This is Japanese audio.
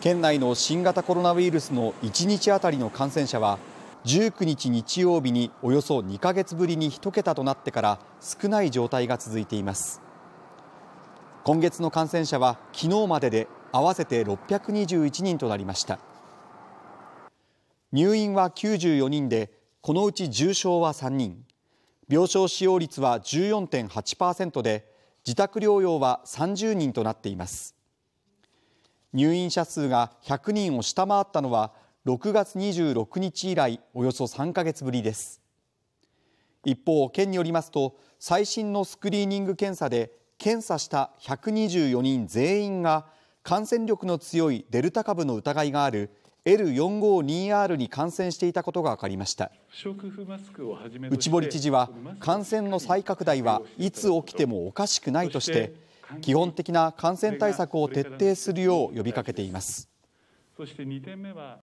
県内の新型コロナウイルスの1日当たりの感染者は19日日曜日におよそ2ヶ月ぶりに1桁となってから少ない状態が続いています今月の感染者は昨日までで合わせて621人となりました入院は94人でこのうち重症は3人病床使用率は14.8%で自宅療養は30人となっています入院者数が100人を下回ったのは6月26日以来およそ3か月ぶりです一方県によりますと最新のスクリーニング検査で検査した124人全員が感染力の強いデルタ株の疑いがある L452R に感染していたことが分かりました内堀知事は感染の再拡大はいつ起きてもおかしくないとして基本的な感染対策を徹底するよう呼びかけています。